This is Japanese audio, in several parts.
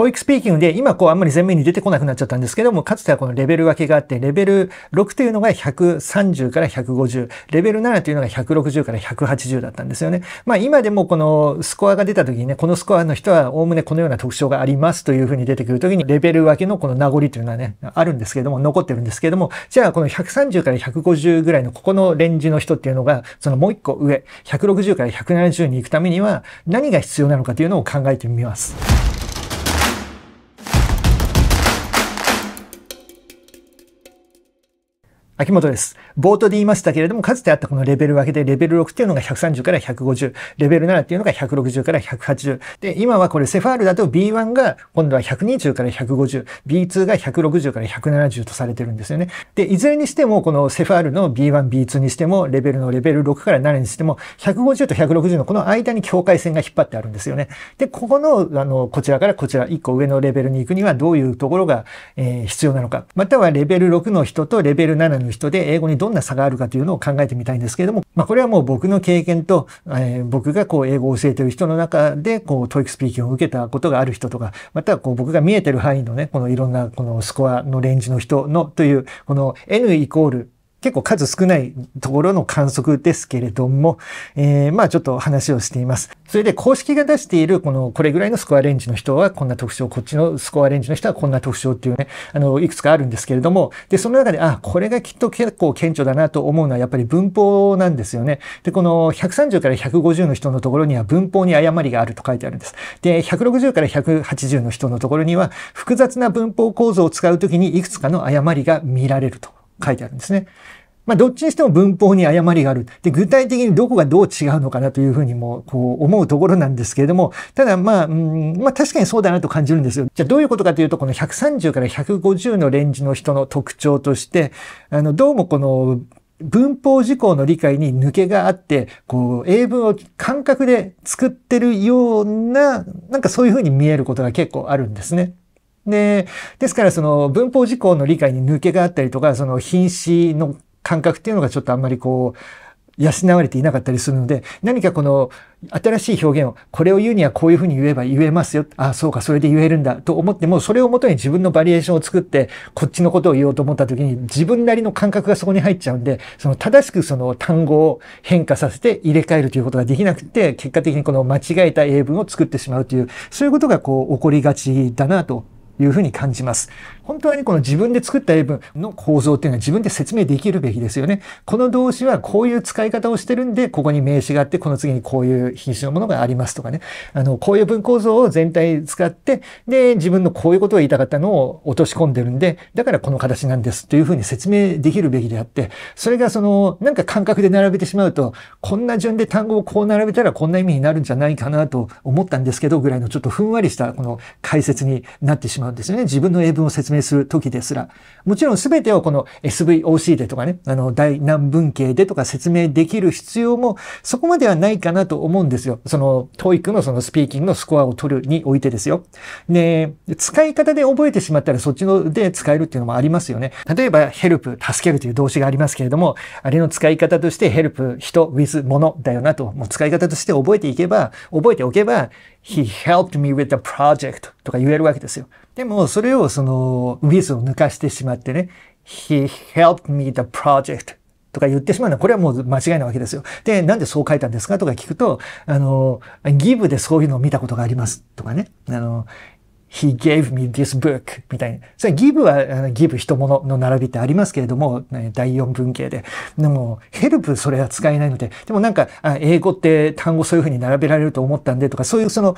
トイックスピーキングで今こうあんまり前面に出てこなくなっちゃったんですけども、かつてはこのレベル分けがあって、レベル6というのが130から150、レベル7というのが160から180だったんですよね。まあ今でもこのスコアが出た時にね、このスコアの人はおおむねこのような特徴がありますというふうに出てくる時に、レベル分けのこの名残というのはね、あるんですけども、残ってるんですけども、じゃあこの130から150ぐらいのここのレンジの人っていうのが、そのもう一個上、160から170に行くためには何が必要なのかというのを考えてみます。秋元です。冒頭で言いましたけれども、かつてあったこのレベル分けで、レベル6っていうのが130から150、レベル7っていうのが160から180。で、今はこれセファールだと B1 が今度は120から150、B2 が160から170とされてるんですよね。で、いずれにしても、このセファールの B1、B2 にしても、レベルのレベル6から7にしても、150と160のこの間に境界線が引っ張ってあるんですよね。で、ここの、あの、こちらからこちら、1個上のレベルに行くにはどういうところが、えー、必要なのか。またはレベル6の人とレベル7の人で英語にどんな差があるかというのを考えてみたいんですけれども、まあ、これはもう僕の経験と、えー、僕がこう英語を教えている人の中で、こう、トイックスピーキングを受けたことがある人とか、またこう僕が見えてる範囲のね、このいろんなこのスコアのレンジの人のという、この N イコール結構数少ないところの観測ですけれども、えー、まあちょっと話をしています。それで公式が出しているこのこれぐらいのスコアレンジの人はこんな特徴、こっちのスコアレンジの人はこんな特徴っていうね、あの、いくつかあるんですけれども、で、その中で、あ、これがきっと結構顕著だなと思うのはやっぱり文法なんですよね。で、この130から150の人のところには文法に誤りがあると書いてあるんです。で、160から180の人のところには複雑な文法構造を使うときにいくつかの誤りが見られると。書いてあるんですね。まあ、どっちにしても文法に誤りがある。で、具体的にどこがどう違うのかなというふうにも、こう、思うところなんですけれども、ただ、まあ、うん、まあ、確かにそうだなと感じるんですよ。じゃあ、どういうことかというと、この130から150のレンジの人の特徴として、あの、どうもこの、文法事項の理解に抜けがあって、こう、英文を感覚で作ってるような、なんかそういうふうに見えることが結構あるんですね。で、ですからその文法事項の理解に抜けがあったりとか、その品詞の感覚っていうのがちょっとあんまりこう、養われていなかったりするので、何かこの新しい表現を、これを言うにはこういうふうに言えば言えますよ。あ、そうか、それで言えるんだと思っても、それをもとに自分のバリエーションを作って、こっちのことを言おうと思った時に、自分なりの感覚がそこに入っちゃうんで、その正しくその単語を変化させて入れ替えるということができなくて、結果的にこの間違えた英文を作ってしまうという、そういうことがこう起こりがちだなというふうに感じます。本当はね、この自分で作った英文の構造っていうのは自分で説明できるべきですよね。この動詞はこういう使い方をしてるんで、ここに名詞があって、この次にこういう品種のものがありますとかね。あの、こういう文構造を全体使って、で、自分のこういうことを言いたかったのを落とし込んでるんで、だからこの形なんですというふうに説明できるべきであって、それがその、なんか感覚で並べてしまうと、こんな順で単語をこう並べたらこんな意味になるんじゃないかなと思ったんですけど、ぐらいのちょっとふんわりしたこの解説になってしまうですね、自分の英文を説明するときですら、もちろん全てをこの SVOC でとかね、あの、大難文系でとか説明できる必要もそこまではないかなと思うんですよ。その、TOEIC のそのスピーキングのスコアを取るにおいてですよ。で、使い方で覚えてしまったらそっちので使えるっていうのもありますよね。例えば、ヘルプ、助けるという動詞がありますけれども、あれの使い方として、ヘルプ、人、with、ものだよなと、もう使い方として覚えていけば、覚えておけば、he helped me with the project とか言えるわけですよ。でも、それをその、with を抜かしてしまってね、he helped me the project とか言ってしまうのは、これはもう間違いなわけですよ。で、なんでそう書いたんですかとか聞くと、あの、give でそういうのを見たことがありますとかね、あの、he gave me this book みたいな。それ give は、give 人物の並びってありますけれども、第4文系で。でも、help それは使えないので、でもなんか、英語って単語そういうふうに並べられると思ったんでとか、そういうその、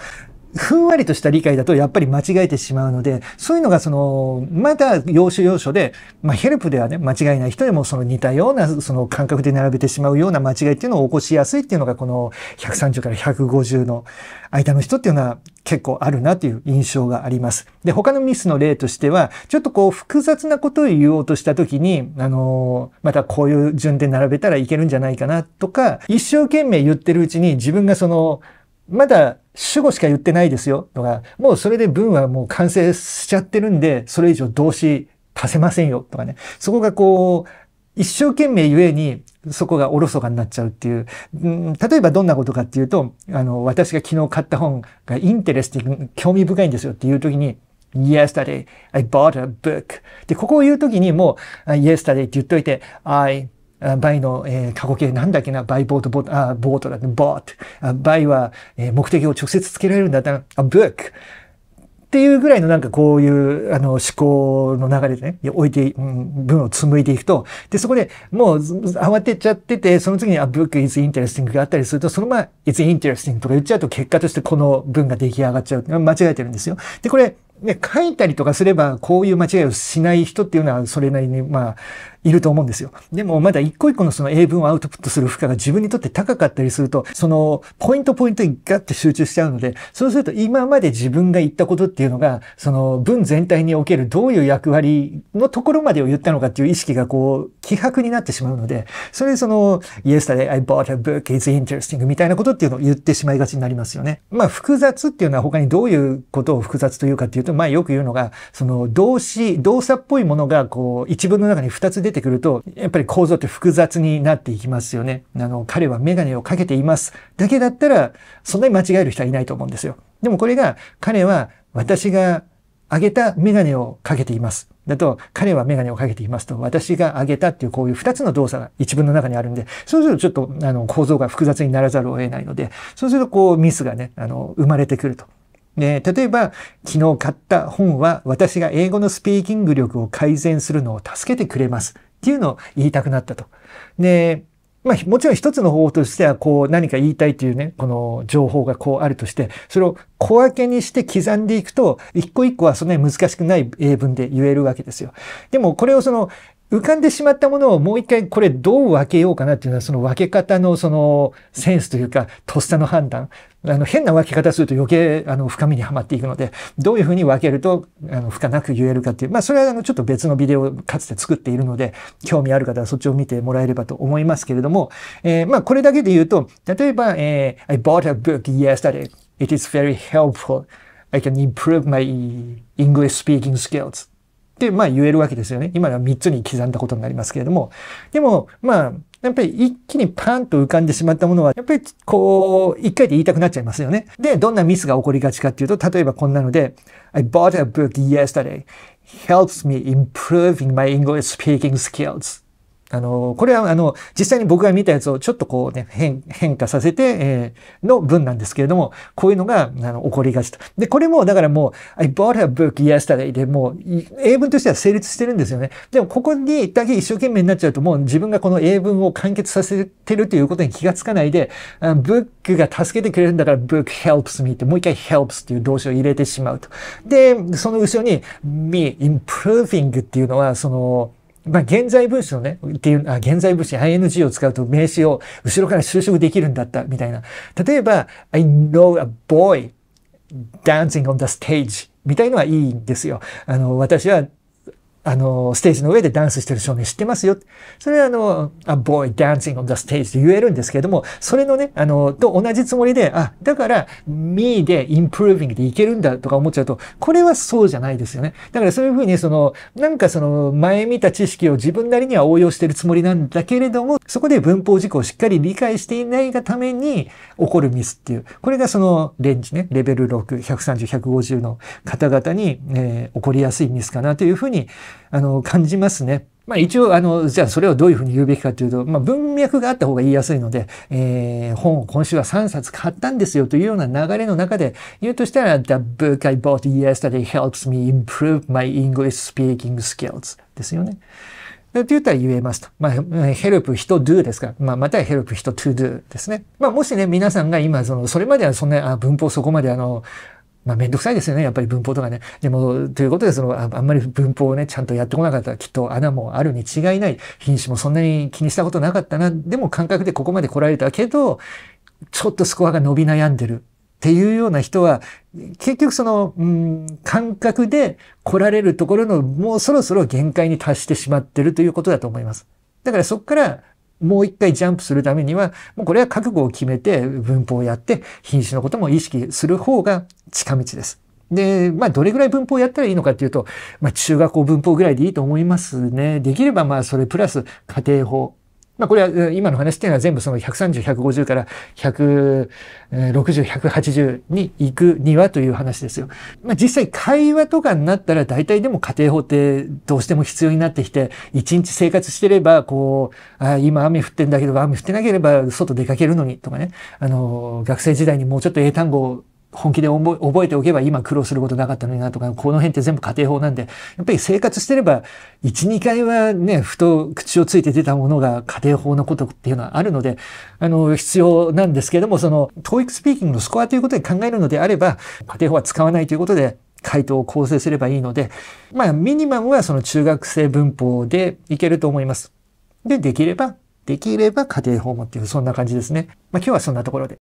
ふんわりとした理解だとやっぱり間違えてしまうので、そういうのがその、また要所要所で、まあヘルプではね、間違いない人でもその似たようなその感覚で並べてしまうような間違いっていうのを起こしやすいっていうのがこの130から150の間の人っていうのは結構あるなという印象があります。で、他のミスの例としては、ちょっとこう複雑なことを言おうとした時に、あの、またこういう順で並べたらいけるんじゃないかなとか、一生懸命言ってるうちに自分がその、まだ主語しか言ってないですよとか、もうそれで文はもう完成しちゃってるんで、それ以上動詞足せませんよとかね。そこがこう、一生懸命ゆえに、そこがおろそかになっちゃうっていう。うん、例えばどんなことかっていうと、あの、私が昨日買った本がインテレスティング、興味深いんですよっていう時に、yesterday I bought a book. で、ここを言う時にもう、yesterday って言っといて、I バイの、えー、過去形なんだっけな、バイボート、ボート、あ、ボートだね、ボート。バイは、えー、目的を直接つけられるんだったら、あ、ブック。っていうぐらいのなんかこういうあの思考の流れでね、置いて、うん、文を紡いでいくと、で、そこでもう慌てちゃってて、その次に、あ、book is interesting があったりすると、そのまま it's interesting とか言っちゃうと結果としてこの文が出来上がっちゃう。間違えてるんですよ。で、これ、ね、書いたりとかすれば、こういう間違いをしない人っていうのは、それなりに、まあ、いると思うんですよ。でもまだ一個一個のその英文をアウトプットする負荷が自分にとって高かったりすると、そのポイントポイントにガッて集中しちゃうので、そうすると今まで自分が言ったことっていうのが、その文全体におけるどういう役割のところまでを言ったのかっていう意識がこう、希薄になってしまうので、それでその、yesterday I bought a book, it's interesting みたいなことっていうのを言ってしまいがちになりますよね。まあ複雑っていうのは他にどういうことを複雑というかっていうと、まあよく言うのが、その動詞、動作っぽいものがこう、一文の中に二つ出てえてくると、やっぱり構造って複雑になっていきますよね。あの、彼はメガネをかけています。だけだったら、そんなに間違える人はいないと思うんですよ。でもこれが、彼は私があげたメガネをかけています。だと、彼はメガネをかけていますと、私があげたっていうこういう二つの動作が一文の中にあるんで、そうするとちょっと、あの、構造が複雑にならざるを得ないので、そうするとこうミスがね、あの、生まれてくるとね、例えば、昨日買った本は私が英語のスピーキング力を改善するのを助けてくれますっていうのを言いたくなったと。で、まあ、もちろん一つの方法としては、こう何か言いたいというね、この情報がこうあるとして、それを小分けにして刻んでいくと、一個一個はそんなに難しくない英文で言えるわけですよ。でもこれをその浮かんでしまったものをもう一回これどう分けようかなっていうのはその分け方のそのセンスというかとっさの判断。あの変な分け方すると余計あの深みにはまっていくので、どういうふうに分けるとあの深なく言えるかっていう。まあそれはあのちょっと別のビデオをかつて作っているので、興味ある方はそっちを見てもらえればと思いますけれども、えー、まあこれだけで言うと、例えば、えー、I bought a book yesterday. It is very helpful. I can improve my English speaking skills.、まあ言えるわけですよね。今は3つに刻んだことになりますけれども。でも、まあ、やっぱり一気にパンと浮かんでしまったものは、やっぱりこう、一回で言いたくなっちゃいますよね。で、どんなミスが起こりがちかっていうと、例えばこんなので、I bought a book yesterday. Helps me improving my English speaking skills. あの、これはあの、実際に僕が見たやつをちょっとこうね、変、変化させて、えー、の文なんですけれども、こういうのが、あの、起こりがちと。で、これも、だからもう、I bought a book yesterday でもう、英文としては成立してるんですよね。でも、ここにだけ一生懸命になっちゃうと、もう自分がこの英文を完結させてるということに気がつかないで、book が助けてくれるんだから、book helps me って、もう一回 helps っていう動詞を入れてしまうと。で、その後ろに、me improving っていうのは、その、まあ、現在分詞のね、っていう、あ、現在分詞 ing を使うと名詞を後ろから就職できるんだった、みたいな。例えば、I know a boy dancing on the stage みたいのはいいんですよ。あの、私はあの、ステージの上でダンスしてる少年知ってますよ。それはあの、a boy dancing on the stage と言えるんですけれども、それのね、あの、と同じつもりで、あ、だから、me で improving でいけるんだとか思っちゃうと、これはそうじゃないですよね。だからそういうふうに、その、なんかその、前見た知識を自分なりには応用してるつもりなんだけれども、そこで文法事項をしっかり理解していないがために起こるミスっていう、これがその、レンジね、レベル6、130、150の方々に、えー、起こりやすいミスかなというふうに、あの感じますね。まあ、一応あのじゃあそれをどういうふうに言うべきかというと、まあ、文脈があった方が言いやすいので、えー、本を今週は3冊買ったんですよというような流れの中で言うとしたら「The book I bought yesterday helps me improve my English speaking skills」ですよね。って言ったら言えますと。まあ、help 人 do ですから、まあ、または help 人 to do ですね。まあ、もしね、皆さんが今、その、それまではそんな、あ文法そこまであの、まあ、めんどくさいですよね。やっぱり文法とかね。でも、ということで、その、あんまり文法をね、ちゃんとやってこなかったら、きっと穴もあるに違いない。品種もそんなに気にしたことなかったな。でも、感覚でここまで来られたけど、ちょっとスコアが伸び悩んでる。っていうような人は、結局その、うん、感覚で来られるところの、もうそろそろ限界に達してしまってるということだと思います。だからそこから、もう一回ジャンプするためには、もうこれは覚悟を決めて文法をやって、品種のことも意識する方が近道です。で、まあ、どれぐらい文法をやったらいいのかっていうと、まあ、中学校文法ぐらいでいいと思いますね。できれば、まあ、それプラス家庭法、まあこれは今の話っていうのは全部その130、150から160、180に行くにはという話ですよ。まあ実際会話とかになったら大体でも家庭法ってどうしても必要になってきて、一日生活してればこう、あ今雨降ってんだけど雨降ってなければ外出かけるのにとかね、あの学生時代にもうちょっと英単語を本気で覚えておけば今苦労することなかったのになとか、この辺って全部家庭法なんで、やっぱり生活してれば、1、2回はね、ふと口をついて出たものが家庭法のことっていうのはあるので、あの、必要なんですけれども、その、ックスピーキングのスコアということで考えるのであれば、家庭法は使わないということで、回答を構成すればいいので、まあ、ミニマムはその中学生文法でいけると思います。で、できれば、できれば家庭法もっていう、そんな感じですね。まあ、今日はそんなところで。